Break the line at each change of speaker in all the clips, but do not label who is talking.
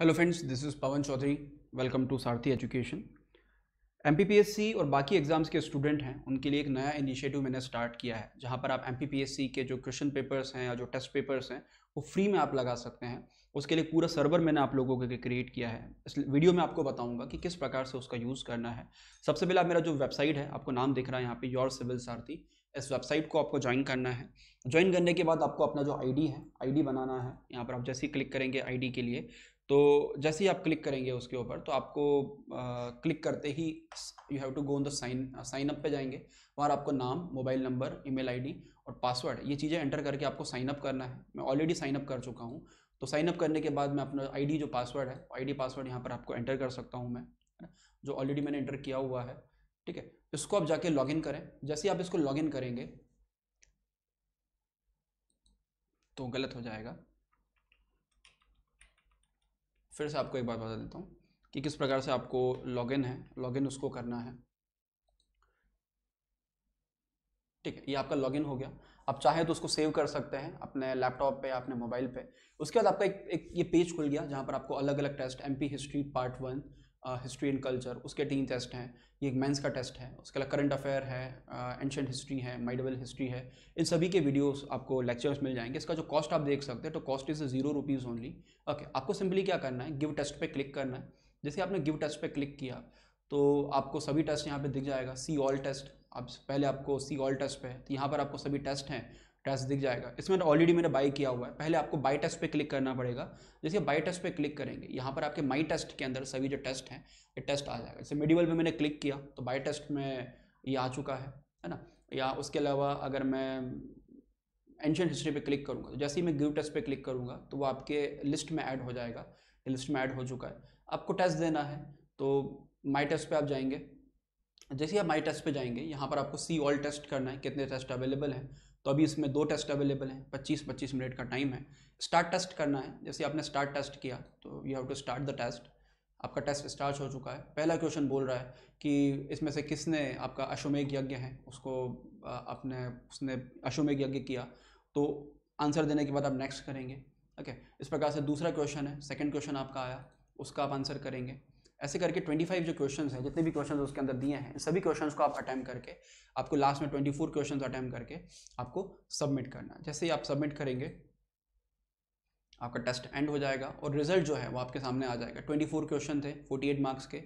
hello friends this is Pavan Chaudhary welcome to Sarathi education MPPSC और बाकी exams के स्टूडेंट हैं उनके लिए एक नया इनिशिएटिव मैंने स्टार्ट किया है जहां पर आप एमपीपीएससी के जो क्वेश्चन पेपर्स हैं या जो टेस्ट पेपर्स हैं वो फ्री में आप लगा सकते हैं उसके लिए पूरा सर्वर मैंने आप लोगों के लिए क्रिएट किया है इस वीडियो में आपको बताऊँगा कि किस प्रकार से उसका यूज़ करना है सबसे पहले आप मेरा जो वेबसाइट है आपको नाम दिख रहा है यहाँ पर योर सिविल सारथी इस वेबसाइट को आपको ज्वाइन करना है ज्वाइन करने के बाद आपको अपना जो आईडी है आईडी बनाना है यहाँ पर आप जैसे ही क्लिक करेंगे आईडी के लिए तो जैसे ही आप क्लिक करेंगे उसके ऊपर तो आपको आ, क्लिक करते ही you have to go on the sign sign up पे जाएंगे वहाँ आपको नाम मोबाइल नंबर ईमेल आईडी और पासवर्ड ये चीज़ें एंटर करके आपको साइन अप करना है मैं ऑलरेडी साइन अप कर चुका हूँ तो साइन अप करने के बाद मैं अपना आईडी जो पासवर्ड है आईडी पासवर्ड यहाँ पर आपको एंटर कर सकता हूँ मैं जो ऑलरेडी मैंने एंटर किया हुआ है ठीक है इसको आप जाके लॉगिन करें जैसे ही आप इसको लॉगिन करेंगे तो गलत हो जाएगा फिर से आपको एक बात बता देता हूँ कि किस प्रकार से आपको लॉगिन है लॉगिन उसको करना है ठीक है ये आपका लॉगिन हो गया आप चाहे तो उसको सेव कर सकते हैं अपने लैपटॉप पे अपने मोबाइल पे उसके बाद आपका एक, एक ये पेज खुल गया जहाँ पर आपको अलग अलग test MP history part one history and culture उसके तीन टेस्ट हैं ये एक मेंस का टेस्ट है उसके अलावा करंट अफेयर है एंशंट हिस्ट्री है माइडवल हिस्ट्री है इन सभी के वीडियोस आपको लेक्चर्स मिल जाएंगे इसका जो कॉस्ट आप देख सकते हैं तो cost is zero rupees only okay आपको सिंपली क्या करना है गिव टेस्ट पे क्लिक करना है जैसे आपने गिव टेस्ट पे क्लिक किया तो आपको सभी टेस्ट यहाँ पे दिख जाएगा सी ऑल टेस्ट आप पहले आपको सी ऑल टेस्ट पे है तो यहाँ पर आपको सभी टेस्ट हैं टेस्ट दिख जाएगा इसमें ऑलरेडी तो मैंने बाई किया हुआ है पहले आपको बाई टेस्ट पे क्लिक करना पड़ेगा जैसे बाई टेस्ट पे क्लिक करेंगे यहाँ पर आपके माई टेस्ट के अंदर सभी जो टेस्ट हैं ये टेस्ट आ जाएगा जैसे मेडिवल में मैंने क्लिक किया तो बाई टेस्ट में ये आ चुका है है ना या उसके अलावा अगर मैं एंशेंट हिस्ट्री पर क्लिक करूँगा तो जैसे ही मैं गिव टेस्ट पर क्लिक करूँगा तो वो आपके लिस्ट में ऐड हो जाएगा लिस्ट में ऐड हो चुका है आपको टेस्ट देना है तो माई टेस्ट पे आप जाएंगे जैसे आप माई टेस्ट पे जाएंगे यहाँ पर आपको सी ऑल टेस्ट करना है कितने टेस्ट अवेलेबल हैं तो अभी इसमें दो टेस्ट अवेलेबल हैं 25-25 मिनट का टाइम है स्टार्ट टेस्ट करना है जैसे आपने स्टार्ट टेस्ट किया तो you have to start the test आपका टेस्ट स्टार्ट हो चुका है पहला क्वेश्चन बोल रहा है कि इसमें से किसने आपका अश्वमेघ यज्ञ है उसको आपने उसने अश्वमेघ यज्ञ किया तो आंसर देने के बाद आप नेक्स्ट करेंगे ओके इस प्रकार से दूसरा क्वेश्चन है सेकेंड क्वेश्चन आपका आया उसका आप आंसर करेंगे ऐसे करके 25 जो क्वेश्चंस हैं जितने भी क्वेश्चंस उसके अंदर दिए हैं सभी क्वेश्चंस को आप अटैम्प करके आपको लास्ट में 24 क्वेश्चंस अटैम्प करके आपको सबमिट करना जैसे ही आप सबमिट करेंगे आपका टेस्ट एंड हो जाएगा और रिजल्ट जो है वो आपके सामने आ जाएगा 24 क्वेश्चन थे 48 मार्क्स के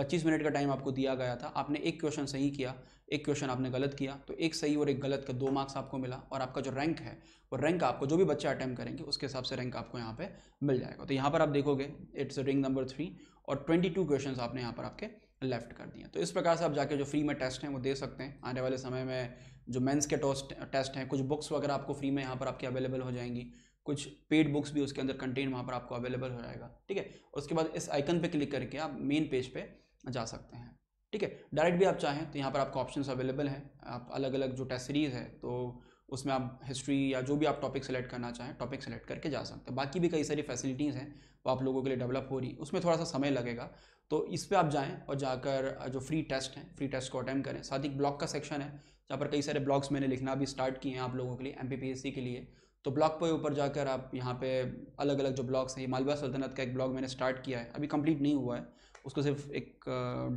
25 मिनट का टाइम आपको दिया गया था आपने एक क्वेश्चन सही किया एक क्वेश्चन आपने गलत किया तो एक सही और एक गलत का दो मार्क्स आपको मिला और आपका जो रैंक है वो रैंक आपको जो भी बच्चे अटैम्प्ट करेंगे उसके हिसाब से रैंक आपको यहाँ पे मिल जाएगा तो यहाँ पर आप देखोगे इट्स रिंग नंबर थ्री और 22 क्वेश्चंस आपने यहाँ पर आपके लेफ्ट कर दिए तो इस प्रकार से आप जाके जो फ्री में टेस्ट हैं वो दे सकते हैं आने वाले समय में जो मेंस के टोस्ट टेस्ट हैं कुछ बुक्स वगैरह आपको फ्री में यहाँ पर आपकी अवेलेबल हो जाएंगी कुछ पेड बुक्स भी उसके अंदर कंटेंट वहाँ पर आपको अवेलेबल हो जाएगा ठीक है उसके बाद इस आइकन पर क्लिक करके आप मेन पेज पर जा सकते हैं ठीक है डायरेक्ट भी आप चाहें तो यहाँ पर आपको ऑप्शन अवेलेबल हैं आप अलग अलग जो टेस्ट सीरीज़ है तो उसमें आप हिस्ट्री या जो भी आप टॉपिक सेलेक्ट करना चाहें टॉपिक सेलेक्ट करके जा सकते हैं बाकी भी कई सारी फैसिलिटीज़ हैं वो आप लोगों के लिए डेवलप हो रही उसमें थोड़ा सा समय लगेगा तो इस पर आप जाएँ और जाकर जो फ्री टेस्ट हैं फ्री टेस्ट को अटैम्प्ट करें साथ ही ब्लॉग का सेक्शन है जहाँ पर कई सारे ब्लॉग्स मैंने लिखना भी स्टार्ट किए हैं आप लोगों के लिए एम के लिए तो ब्लॉग पर ऊपर जाकर आप यहाँ पे अलग अलग जो ब्लॉग्स हैं मालवा सल्तनत का एक ब्लॉग मैंने स्टार्ट किया है अभी कंप्लीट नहीं हुआ है उसको सिर्फ एक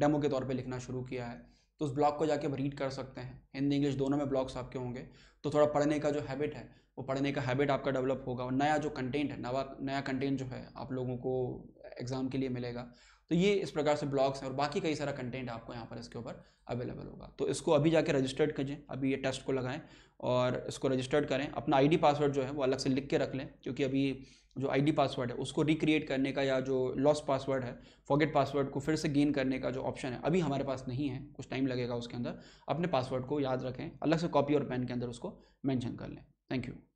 डेमो के तौर पे लिखना शुरू किया है तो उस ब्लॉग को जाके आप रीड कर सकते हैं हिंदी इंग्लिश दोनों में ब्लॉग्स आपके होंगे तो थोड़ा पढ़ने का जो हैबिट है वो पढ़ने का हैबिट आपका डेवलप होगा और नया जो कंटेंट है नवा नया कंटेंट जो है आप लोगों को एग्ज़ाम के लिए मिलेगा तो ये इस प्रकार से ब्लॉग्स हैं और बाकी कई सारा कंटेंट आपको यहाँ पर इसके ऊपर अवेलेबल होगा तो इसको अभी जाके रजिस्टर्ड कीजिए अभी ये टेस्ट को लगाएं और इसको रजिस्टर्ड करें अपना आईडी पासवर्ड जो है वो अलग से लिख के रख लें क्योंकि अभी जो आईडी पासवर्ड है उसको रिक्रिएट करने का या जो लॉस पासवर्ड है फॉगेट पासवर्ड को फिर से गेन करने का जो ऑप्शन है अभी हमारे पास नहीं है कुछ टाइम लगेगा उसके अंदर अपने पासवर्ड को याद रखें अलग से कॉपी और पेन के अंदर उसको मैंशन कर लें थैंक यू